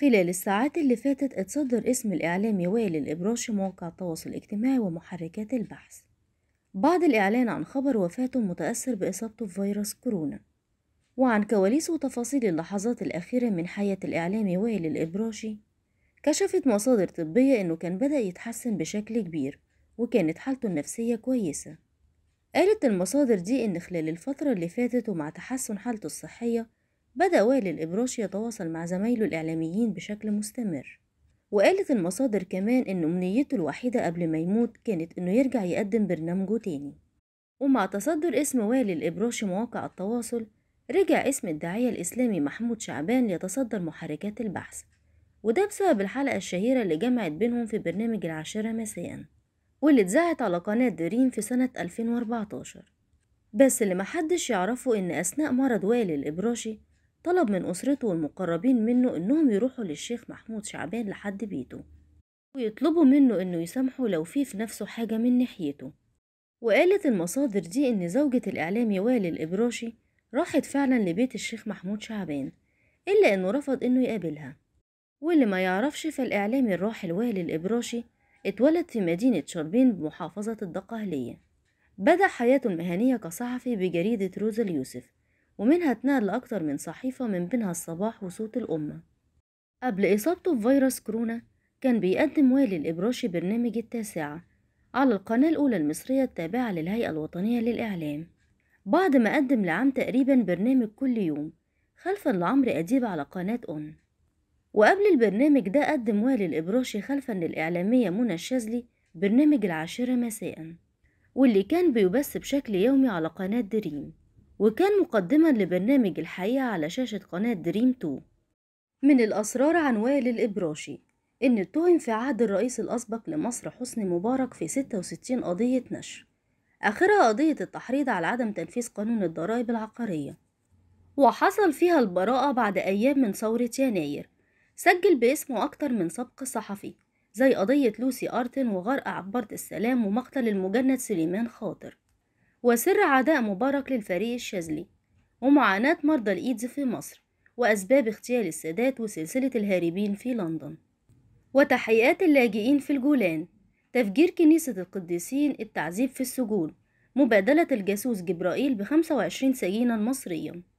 خلال الساعات اللي فاتت اتصدر اسم الإعلامي وائل الإبراشي موقع التواصل الاجتماعي ومحركات البحث بعد الإعلان عن خبر وفاته متأثر بإصابته بفيروس كورونا وعن كواليس وتفاصيل اللحظات الأخيرة من حياة الإعلامي وائل الإبراشي كشفت مصادر طبية إنه كان بدأ يتحسن بشكل كبير وكانت حالته النفسية كويسة قالت المصادر دي إن خلال الفترة اللي فاتت ومع تحسن حالته الصحية بدأ وائل الإبراشي يتواصل مع زمايله الإعلاميين بشكل مستمر وقالت المصادر كمان إن أمنيته الوحيدة قبل ما يموت كانت إنه يرجع يقدم برنامجه تاني ومع تصدر اسم وائل الإبراشي مواقع التواصل رجع اسم الداعية الإسلامي محمود شعبان يتصدر محركات البحث وده بسبب الحلقة الشهيرة اللي جمعت بينهم في برنامج العاشرة مساءً واللي اتذاعت على قناة دريم في سنة 2014 بس اللي محدش يعرفه إن أثناء مرض وائل الإبراشي طلب من أسرته والمقربين منه إنهم يروحوا للشيخ محمود شعبان لحد بيته ويطلبوا منه إنه يسامحه لو في في نفسه حاجة من ناحيته وقالت المصادر دي إن زوجة الإعلامي وائل الإبراشي راحت فعلا لبيت الشيخ محمود شعبان إلا إنه رفض إنه يقابلها واللي ما يعرفش فالإعلامي الراحل وائل الإبراشي اتولد في مدينة شربين بمحافظة الدقهلية بدأ حياته المهنية كصحفي بجريدة روزا اليوسف ومنها اتنقل لأكتر من صحيفة من بينها الصباح وصوت الأمة قبل إصابته بفيروس كورونا كان بيقدم والي الإبراشي برنامج التاسعة على القناة الأولى المصرية التابعة للهيئة الوطنية للإعلام بعد ما قدم لعام تقريبا برنامج كل يوم خلفا لعمرو أديب على قناة أون وقبل البرنامج ده قدم والي الإبراشي خلفا للإعلامية منى الشاذلي برنامج العاشرة مساء واللي كان بيبث بشكل يومي على قناة دريم وكان مقدما لبرنامج الحقيقة على شاشة قناة دريم 2 من الأسرار عن وائل الإبراشي إن اتهم في عهد الرئيس الأسبق لمصر حسني مبارك في 66 قضية نشر آخرها قضية التحريض على عدم تنفيذ قانون الضرائب العقارية وحصل فيها البراءة بعد أيام من ثورة يناير سجل باسمه أكتر من سبق صحفي زي قضية لوسي أرتن وغرق عبارة السلام ومقتل المجند سليمان خاطر وسر عداء مبارك للفريق الشاذلي ومعاناة مرضى الإيدز في مصر وأسباب اغتيال السادات وسلسلة الهاربين في لندن وتحقيقات اللاجئين في الجولان تفجير كنيسة القديسين التعذيب في السجون مبادلة الجاسوس جبرائيل بخمسة وعشرين سجينا مصريا